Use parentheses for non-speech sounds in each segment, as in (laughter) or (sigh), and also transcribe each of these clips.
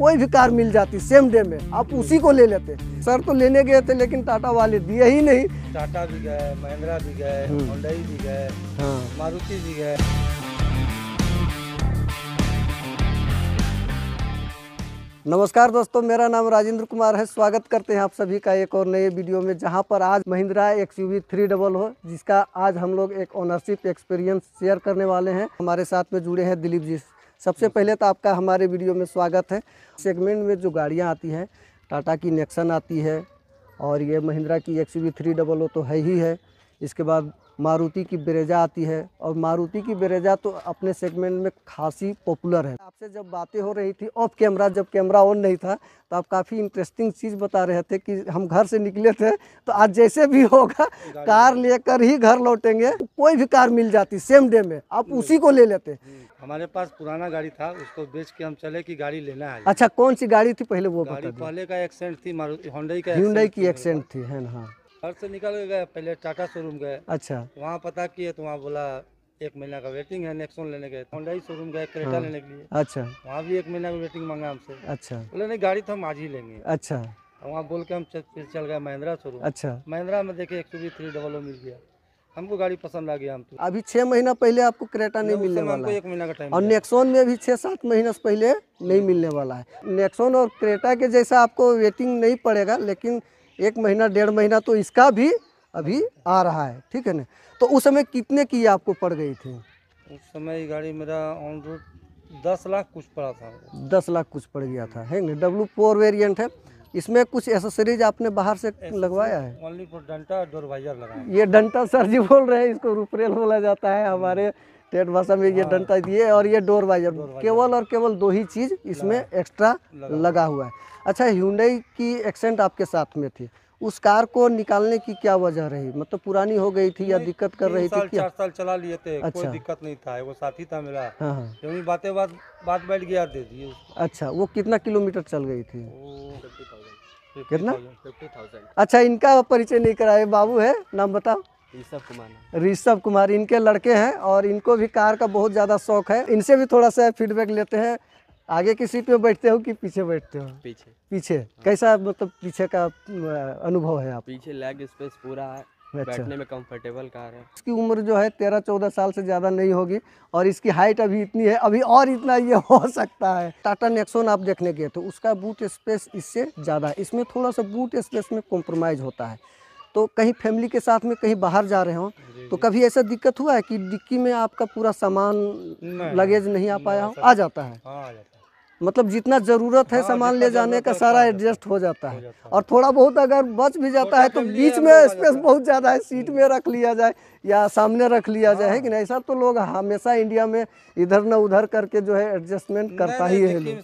कोई भी कार मिल जाती सेम डे में आप उसी को ले लेते सर तो लेने गए थे लेकिन टाटा वाले दिए ही नहीं टाटा भी गए महिंद्रा भी गए मुंडई हम्म। भी गए हाँ। मारुति भी गए नमस्कार दोस्तों मेरा नाम राजेंद्र कुमार है स्वागत करते हैं आप सभी का एक और नए वीडियो में जहां पर आज Mahindra X U V three double हो जिसका आज हम लोग एक ओनरशिप एक्सपीरियंस शेयर करने वाले हैं हमारे साथ में जुड़े हैं दिलीप जी सबसे पहले तो आपका हमारे वीडियो में स्वागत है सेगमेंट में जो गाड़ियाँ आती हैं टाटा की नेक्सन आती है और ये महिंद्रा की X V three double O तो है ही है इसके बाद मारुति की बेरेजा आती है और मारुति की बेरेजा तो अपने सेगमेंट में खासी पॉपुलर है आपसे जब बातें हो रही थी ऑफ कैमरा जब कैमरा ऑन नहीं था तो आप काफ़ी इंटरेस्टिंग चीज़ बता रहे थे कि हम घर से निकले थे तो आज जैसे भी होगा कार लेकर ही घर लौटेंगे कोई भी कार मिल जाती सेम डे में आप उसी को ले लेते हम्म। हमारे पास पुराना गाड़ी था उसको बेच के हम चले कि गाड़ी लेना है अच्छा कौन सी गाड़ी थी पहले वो पहले का एक्सेंट थी मारुति का की एक्सेंट थी है ना हाँ घर से निकल के गए पहले टाटा शोरूम गए अच्छा वहाँ पता किए तो वहाँ बोला एक महीना का वेटिंग है नेक्सोन लेने गए शोरूम गए क्रेटा लेने के लिए अच्छा वहाँ भी एक महीना का वेटिंग मांगा हमसे अच्छा बोले नहीं गाड़ी तो हम आज ही लेंगे अच्छा वहाँ बोल के हम फिर चल गए महिंद्रा शोरूम अच्छा महिंद्रा में देखे एक सौ बीस थ्री डबल मिल गया हमको गाड़ी पसंद आ गया हम तो अभी छह महीना पहले आपको क्रेटा नहीं मिलने वाला है एक महीना का टाइम और नेक्सोन में भी छह सात महीने से पहले नहीं मिलने वाला है नेक्सोन और क्रेटा के जैसा आपको वेटिंग नहीं पड़ेगा लेकिन एक महीना डेढ़ महीना तो इसका भी अभी आ रहा है ठीक है ना तो उस समय कितने की आपको पड़ गई थी उस समय गाड़ी मेरा ऑन रोड दस लाख कुछ पड़ा था दस लाख कुछ पड़ गया था है ना डब्लू फोर वेरियंट है इसमें कुछ एसेसरीज आपने बाहर से लगवाया है ओनली फॉर डंटा डोरवाइजर लगाया ये डंटा सर जी बोल रहे हैं इसको रूपरेल बोला जाता है हमारे टेट भाषा में ये हाँ। डंटा दिए और ये डोर वाइजर केवल और केवल दो ही चीज़ इसमें एक्स्ट्रा लगा हुआ है अच्छा ह्यूडई की एक्सेंट आपके साथ में थी उस कार को निकालने की क्या वजह रही मतलब पुरानी हो गई थी या दिक्कत कर रही थी क्या? चार साल चला लिए थे अच्छा। कोई दिक्कत नहीं था वो साथी था मेरा हाँ।, हाँ। बातें बात बात बैठ गया दे दिए अच्छा वो कितना किलोमीटर चल गई थी कितना अच्छा इनका परिचय नहीं कराए बाबू है नाम बताओ ऋषभ कुमार ऋषभ कुमार इनके लड़के हैं और इनको भी कार का बहुत ज़्यादा शौक है इनसे भी थोड़ा सा फीडबैक लेते हैं आगे की सीट में बैठते हो कि पीछे बैठते हो पीछे पीछे हाँ। कैसा मतलब पीछे का अनुभव है आप पीछे लैग स्पेस पूरा है अच्छा। बैठने में कंफर्टेबल कार है इसकी उम्र जो है तेरह चौदह साल से ज़्यादा नहीं होगी और इसकी हाइट अभी इतनी है अभी और इतना ये हो सकता है टाटा नेक्सोन आप देखने गए तो उसका बूट स्पेस इससे ज़्यादा है इसमें थोड़ा सा बूट स्पेस में कॉम्प्रोमाइज़ होता है तो कहीं फैमिली के साथ में कहीं बाहर जा रहे हो तो कभी ऐसा दिक्कत हुआ है कि डिक्की में आपका पूरा सामान लगेज नहीं आ पाया हो आ जाता है हाँ, मतलब जितना ज़रूरत हाँ, है सामान ले जाने का सारा एडजस्ट हो जाता है और थोड़ा बहुत अगर बच भी जाता है तो बीच में स्पेस बहुत ज़्यादा है सीट में रख लिया जाए या सामने रख लिया जाए हाँ। कि नहीं ऐसा तो लोग हमेशा इंडिया में इधर न उधर करके जो है एडजस्टमेंट करता ही है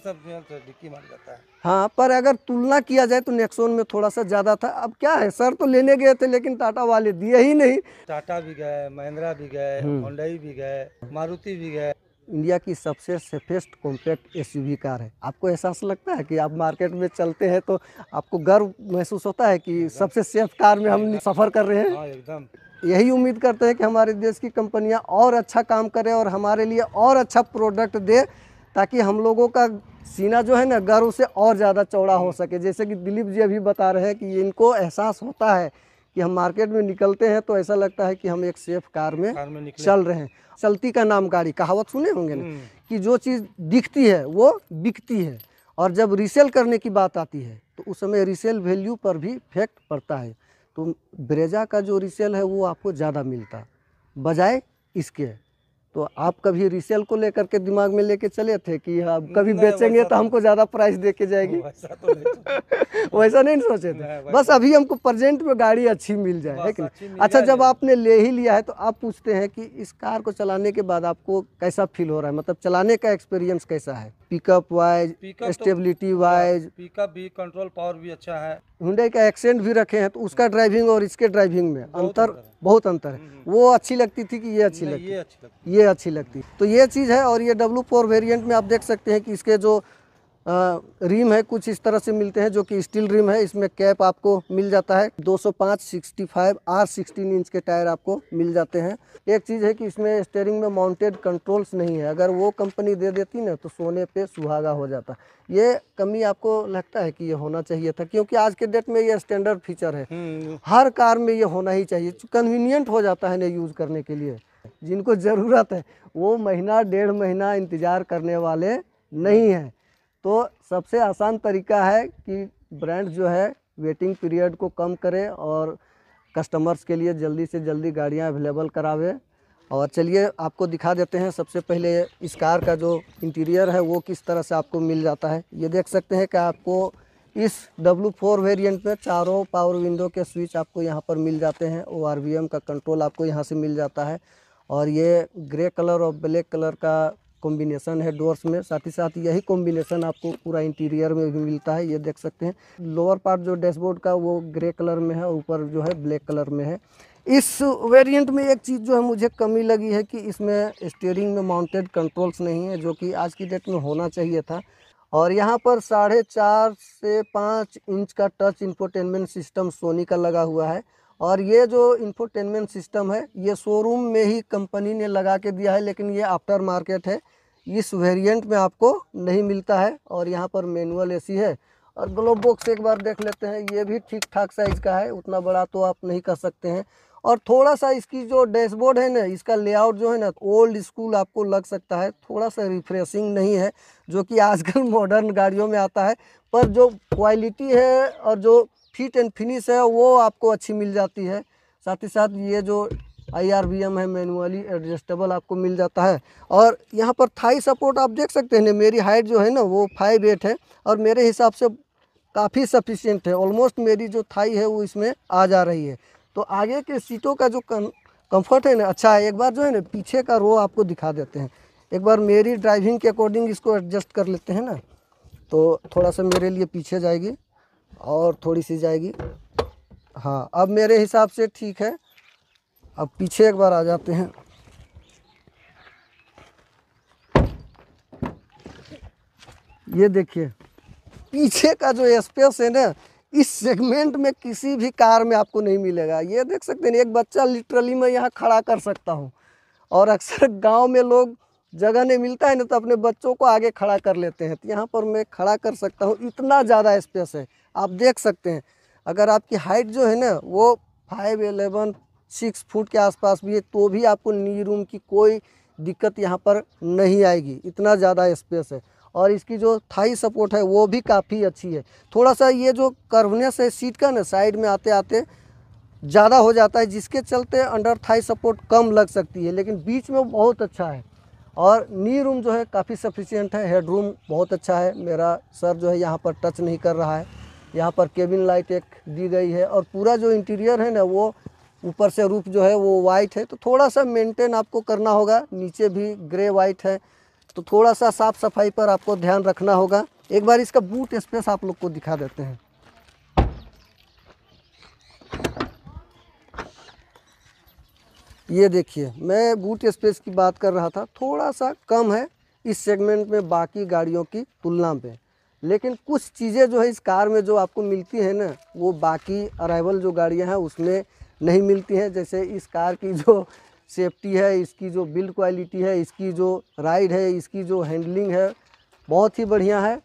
हाँ पर अगर तुलना किया जाए तो नेक्सोन में थोड़ा सा ज़्यादा था अब क्या है सर तो लेने गए थे लेकिन टाटा वाले दिए ही नहीं टाटा भी गए महिंद्रा भी गए हम्म। भी गए मारुति भी गए इंडिया की सबसे सेफेस्ट कॉम्पैक्ट एसयूवी कार है आपको एहसास लगता है कि आप मार्केट में चलते हैं तो आपको गर्व महसूस होता है कि सबसे सेफ कार में हम सफ़र कर रहे हैं हाँ, एकदम यही उम्मीद करते हैं कि हमारे देश की कंपनियां और अच्छा काम करें और हमारे लिए और अच्छा प्रोडक्ट दे ताकि हम लोगों का सीना जो है ना गर्व से और ज़्यादा चौड़ा हो हाँ। सके जैसे कि दिलीप जी अभी बता रहे हैं कि इनको एहसास होता है कि हम मार्केट में निकलते हैं तो ऐसा लगता है कि हम एक सेफ कार में, कार में चल रहे हैं चलती का नाम गाड़ी कहावत सुने होंगे ना हम्म। कि जो चीज़ दिखती है वो बिकती है और जब रीसेल करने की बात आती है तो उस समय रीसेल वैल्यू पर भी इफेक्ट पड़ता है तो ब्रेजा का जो रीसेल है वो आपको ज़्यादा मिलता बजाय इसके तो आप कभी रिसेल को लेकर के दिमाग में लेके चले थे कि हम हाँ, कभी बेचेंगे तो, तो हमको ज़्यादा प्राइस दे के जाएगी तो (laughs) वैसा, नहीं सोचे थे बस अभी हमको प्रजेंट में गाड़ी अच्छी मिल जाए है कि नहीं अच्छा जब आपने ले ही लिया है तो आप पूछते हैं कि इस कार को चलाने के बाद आपको कैसा फील हो रहा है मतलब चलाने का एक्सपीरियंस कैसा है pickup wise stability wise pickup भी कंट्रोल पावर भी अच्छा है हुडई का एक्सेंट भी रखे हैं तो उसका ड्राइविंग हम्म। और इसके ड्राइविंग में अंतर बहुत अंतर है हम्म, हम्म। वो अच्छी लगती थी कि ये अच्छी लगती ये अच्छी लगती तो ये चीज़ है और ये डब्लू फोर वेरियंट में आप देख सकते हैं कि इसके जो आ, रिम है कुछ इस तरह से मिलते हैं जो कि स्टील रिम है इसमें कैप आपको मिल जाता है 205 65 आर इंच के टायर आपको मिल जाते हैं एक चीज़ है कि इसमें स्टेयरिंग में माउंटेड कंट्रोल्स नहीं है अगर वो कंपनी दे देती ना तो सोने पे सुहागा हो जाता ये कमी आपको लगता है कि ये होना चाहिए था क्योंकि आज के डेट में ये स्टैंडर्ड फीचर है हम्म। हर कार में ये होना ही चाहिए कन्वीनियंट हो जाता है ना यूज़ करने के लिए जिनको ज़रूरत है वो महीना डेढ़ महीना इंतज़ार करने वाले नहीं हैं तो सबसे आसान तरीका है कि ब्रांड जो है वेटिंग पीरियड को कम करें और कस्टमर्स के लिए जल्दी से जल्दी गाड़ियाँ अवेलेबल करावे और चलिए आपको दिखा देते हैं सबसे पहले इस कार का जो इंटीरियर है वो किस तरह से आपको मिल जाता है ये देख सकते हैं कि आपको इस डब्लू फोर वेरियंट में चारों पावर विंडो के स्विच आपको यहाँ पर मिल जाते हैं ओ का कंट्रोल आपको यहाँ से मिल जाता है और ये ग्रे कलर और ब्लैक कलर का कॉम्बिनेसन है डोर्स में साथ ही साथ यही कॉम्बिनेशन आपको पूरा इंटीरियर में भी मिलता है ये देख सकते हैं लोअर पार्ट जो डैशबोर्ड का वो ग्रे कलर में है और ऊपर जो है ब्लैक कलर में है इस वेरिएंट में एक चीज़ जो है मुझे कमी लगी है कि इसमें स्टीयरिंग में माउंटेड कंट्रोल्स नहीं है जो कि आज की डेट में होना चाहिए था और यहाँ पर साढ़े चार से पाँच इंच का टच इंफोटेनमेंट सिस्टम सोनी का लगा हुआ है और ये जो इन्फोटेनमेंट सिस्टम है ये शोरूम में ही कंपनी ने लगा के दिया है लेकिन ये आफ्टर मार्केट है इस वेरिएंट में आपको नहीं मिलता है और यहाँ पर मैनुअल एसी है और ग्लोब बॉक्स एक बार देख लेते हैं ये भी ठीक ठाक साइज़ का है उतना बड़ा तो आप नहीं कर सकते हैं और थोड़ा सा इसकी जो डैशबोर्ड है ना इसका लेआउट जो है ना ओल्ड स्कूल आपको लग सकता है थोड़ा सा रिफ्रेशिंग नहीं है जो कि आजकल मॉडर्न (laughs) गाड़ियों में आता है पर जो क्वालिटी है और जो फिट एंड फिनिश है वो आपको अच्छी मिल जाती है साथ ही साथ ये जो आई आर एम है मैनुअली एडजस्टेबल आपको मिल जाता है और यहाँ पर थाई सपोर्ट आप देख सकते हैं मेरी हाइट जो है ना वो फाइव एट है और मेरे हिसाब से काफ़ी सफिशियंट है ऑलमोस्ट मेरी जो थाई है वो इसमें आ जा रही है तो आगे के सीटों का जो कंफर्ट है ना अच्छा है एक बार जो है ना पीछे का रो आपको दिखा देते हैं एक बार मेरी ड्राइविंग के अकॉर्डिंग इसको एडजस्ट कर लेते हैं ना तो थोड़ा सा मेरे लिए पीछे जाएगी और थोड़ी सी जाएगी हाँ अब मेरे हिसाब से ठीक है अब पीछे एक बार आ जाते हैं ये देखिए पीछे का जो स्पेस है ना इस सेगमेंट में किसी भी कार में आपको नहीं मिलेगा ये देख सकते हैं एक बच्चा लिटरली मैं यहाँ खड़ा कर सकता हूँ और अक्सर गांव में लोग जगह नहीं मिलता है ना तो अपने बच्चों को आगे खड़ा कर लेते हैं तो यहाँ पर मैं खड़ा कर सकता हूँ इतना ज़्यादा स्पेस है आप देख सकते हैं अगर आपकी हाइट जो है ना वो फाइव एलेवन सिक्स फुट के आसपास भी है तो भी आपको नी रूम की कोई दिक्कत यहाँ पर नहीं आएगी इतना ज़्यादा स्पेस है और इसकी जो थाई सपोर्ट है वो भी काफ़ी अच्छी है थोड़ा सा ये जो कर्वनेस है सीट का ना साइड में आते आते ज़्यादा हो जाता है जिसके चलते अंडर थाई सपोर्ट कम लग सकती है लेकिन बीच में बहुत अच्छा है और नी रूम जो है काफ़ी सफिशियंट है हेड रूम बहुत अच्छा है मेरा सर जो है यहाँ पर टच नहीं कर रहा है यहाँ पर केबिन लाइट एक दी गई है और पूरा जो इंटीरियर है ना वो ऊपर से रूप जो है वो वाइट है तो थोड़ा सा मेंटेन आपको करना होगा नीचे भी ग्रे वाइट है तो थोड़ा सा साफ़ सफाई पर आपको ध्यान रखना होगा एक बार इसका बूट स्पेस आप लोग को दिखा देते हैं ये देखिए मैं बूट स्पेस की बात कर रहा था थोड़ा सा कम है इस सेगमेंट में बाकी गाड़ियों की तुलना में लेकिन कुछ चीज़ें जो है इस कार में जो आपको मिलती है ना वो बाकी अराइवल जो गाड़ियां हैं उसमें नहीं मिलती हैं जैसे इस कार की जो सेफ्टी है इसकी जो बिल्ड क्वालिटी है इसकी जो राइड है इसकी जो हैंडलिंग है बहुत ही बढ़िया है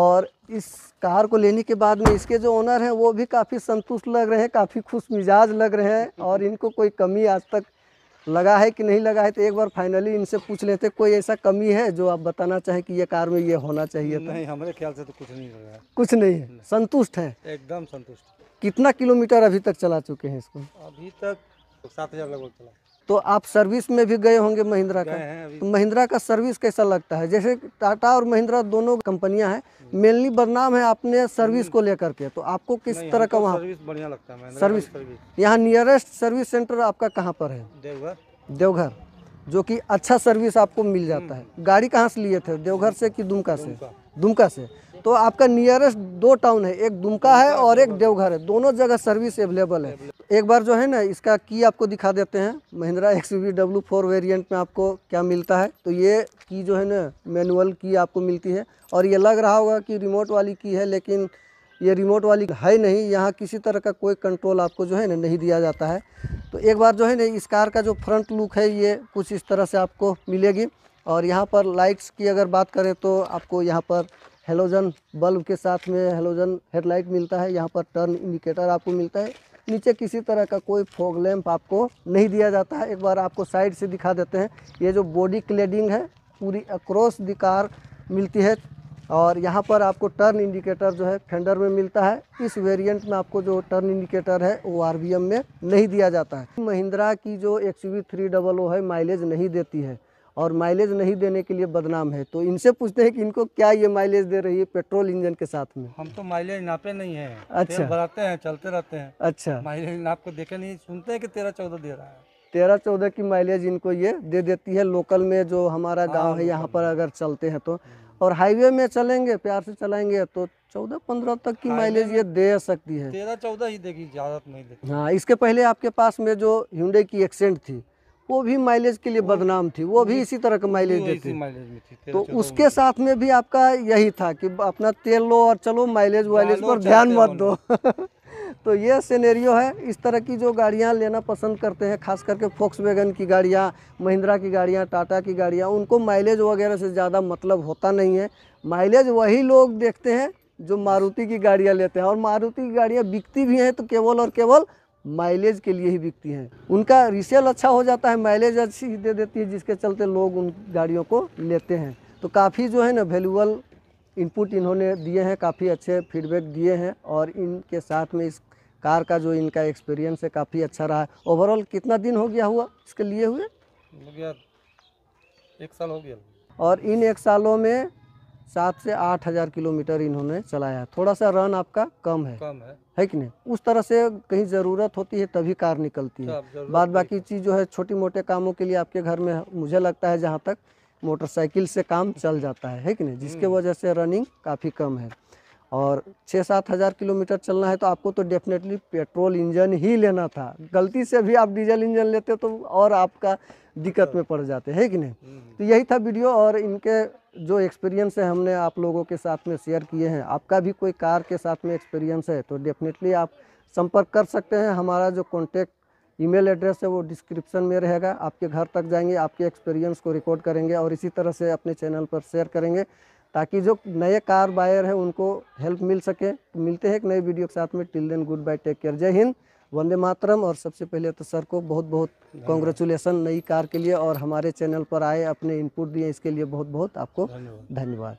और इस कार को लेने के बाद में इसके जो ओनर हैं वो भी काफ़ी संतुष्ट लग रहे हैं काफ़ी खुश मिजाज लग रहे हैं और इनको कोई कमी आज तक लगा है कि नहीं लगा है तो एक बार फाइनली इनसे पूछ लेते कोई ऐसा कमी है जो आप बताना चाहें कि ये कार में ये होना चाहिए था नहीं हमारे ख्याल से तो कुछ नहीं रहा है कुछ नहीं है संतुष्ट है एकदम संतुष्ट कितना किलोमीटर अभी तक चला चुके हैं इसको अभी तक सात हज़ार लगभग चला तो आप सर्विस में भी गए होंगे महिंद्रा का तो महिंद्रा का सर्विस कैसा लगता है जैसे टाटा और महिंद्रा दोनों कंपनियां हैं मेनली बदनाम है आपने सर्विस को लेकर के तो आपको किस तरह का वहाँ सर्विस बढ़िया लगता है सर्विस यहाँ नियरेस्ट सर्विस सेंटर आपका कहाँ पर है देवघर देवघर जो कि अच्छा सर्विस आपको मिल जाता हम्म। है गाड़ी कहाँ से लिए थे देवघर से कि दुमका से दुमका से तो आपका नियरेस्ट दो टाउन है एक दुमका है और एक देवघर है दोनों जगह सर्विस अवेलेबल है एक बार जो है ना इसका की आपको दिखा देते हैं Mahindra X V W four variant में आपको क्या मिलता है तो ये की जो है ना मैनुअल की आपको मिलती है और ये लग रहा होगा कि रिमोट वाली की है लेकिन ये रिमोट वाली है नहीं यहाँ किसी तरह का कोई कंट्रोल आपको जो है ना नहीं दिया जाता है तो एक बार जो है ना इस कार का जो फ्रंट लुक है ये कुछ इस तरह से आपको मिलेगी और यहाँ पर लाइट्स की अगर बात करें तो आपको यहाँ पर हेलोजन बल्ब के साथ में हेलोजन हेडलाइट मिलता है यहाँ पर टर्न इंडिकेटर आपको मिलता है नीचे किसी तरह का कोई फॉग लैम्प आपको नहीं दिया जाता है एक बार आपको साइड से दिखा देते हैं ये जो बॉडी क्लेडिंग है पूरी अक्रॉस दी कार मिलती है और यहाँ पर आपको टर्न इंडिकेटर जो है फेंडर में मिलता है इस वेरिएंट में आपको जो टर्न इंडिकेटर है वो आर में नहीं दिया जाता है महिंद्रा की जो एक्स है माइलेज नहीं देती है और माइलेज नहीं देने के लिए बदनाम है तो इनसे पूछते हैं कि इनको क्या ये माइलेज दे रही है पेट्रोल इंजन के साथ में हम तो माइलेज नापे नहीं है अच्छा बढ़ाते हैं चलते रहते हैं अच्छा माइलेज नाप को देखे नहीं सुनते हैं कि तेरह चौदह दे रहा है तेरह चौदह की माइलेज इनको ये दे देती है लोकल में जो हमारा हाँ, गाँव है यहाँ पर अगर चलते हैं तो और हाईवे में चलेंगे प्यार से चलाएंगे तो चौदह पंद्रह तक की माइलेज ये दे सकती है तेरह चौदह ही देगी ज्यादा तो नहीं हाँ इसके पहले आपके पास में जो हिंडे की एक्सेंट थी वो भी माइलेज के लिए बदनाम थी वो भी इसी तरह का माइलेज देती थी तो उसके साथ में भी आपका यही था कि अपना तेल लो और चलो माइलेज वाइलेज पर ध्यान मत दो (laughs) तो ये सिनेरियो है इस तरह की जो गाड़ियाँ लेना पसंद करते हैं खास करके फोक्स वैगन की गाड़ियाँ महिंद्रा की गाड़ियाँ टाटा की गाड़ियाँ उनको माइलेज वगैरह से ज़्यादा मतलब होता नहीं है माइलेज वही लोग देखते हैं जो मारुति की गाड़ियाँ लेते हैं और मारुति की गाड़ियाँ बिकती भी हैं तो केवल और केवल माइलेज के लिए ही बिकती हैं उनका रिसेल अच्छा हो जाता है माइलेज अच्छी ही दे देती है जिसके चलते लोग उन गाड़ियों को लेते हैं तो काफ़ी जो है ना वैल्यूबल इनपुट इन्होंने दिए हैं काफ़ी अच्छे फीडबैक दिए हैं और इनके साथ में इस कार का जो इनका एक्सपीरियंस है काफ़ी अच्छा रहा है ओवरऑल कितना दिन हो गया हुआ इसके लिए हुए एक साल हो गया और इन एक सालों में सात से आठ हजार किलोमीटर इन्होंने चलाया थोड़ा सा रन आपका कम है कम है है कि नहीं उस तरह से कहीं ज़रूरत होती है तभी कार निकलती है बाद बाकी चीज़ जो है छोटी मोटे कामों के लिए आपके घर में मुझे लगता है जहाँ तक मोटरसाइकिल से काम चल जाता है है कि नहीं जिसके हम्म। वजह से रनिंग काफ़ी कम है और छः सात हज़ार किलोमीटर चलना है तो आपको तो डेफिनेटली पेट्रोल इंजन ही लेना था गलती से भी आप डीजल इंजन लेते तो और आपका दिक्कत में पड़ जाते है कि नहीं हम्म। तो यही था वीडियो और इनके जो एक्सपीरियंस है हमने आप लोगों के साथ में शेयर किए हैं आपका भी कोई कार के साथ में एक्सपीरियंस है तो डेफिनेटली आप संपर्क कर सकते हैं हमारा जो कॉन्टेक्ट ईमेल एड्रेस है वो डिस्क्रिप्शन में रहेगा आपके घर तक जाएंगे आपके एक्सपीरियंस को रिकॉर्ड करेंगे और इसी तरह से अपने चैनल पर शेयर करेंगे ताकि जो नए कार बायर हैं उनको हेल्प मिल सके तो मिलते हैं एक नए वीडियो के साथ में till then good bye take care जय हिंद वंदे मातरम और सबसे पहले तो सर को बहुत बहुत कॉन्ग्रेचुलेसन नई कार के लिए और हमारे चैनल पर आए अपने इनपुट दिए इसके लिए बहुत बहुत आपको धन्यवाद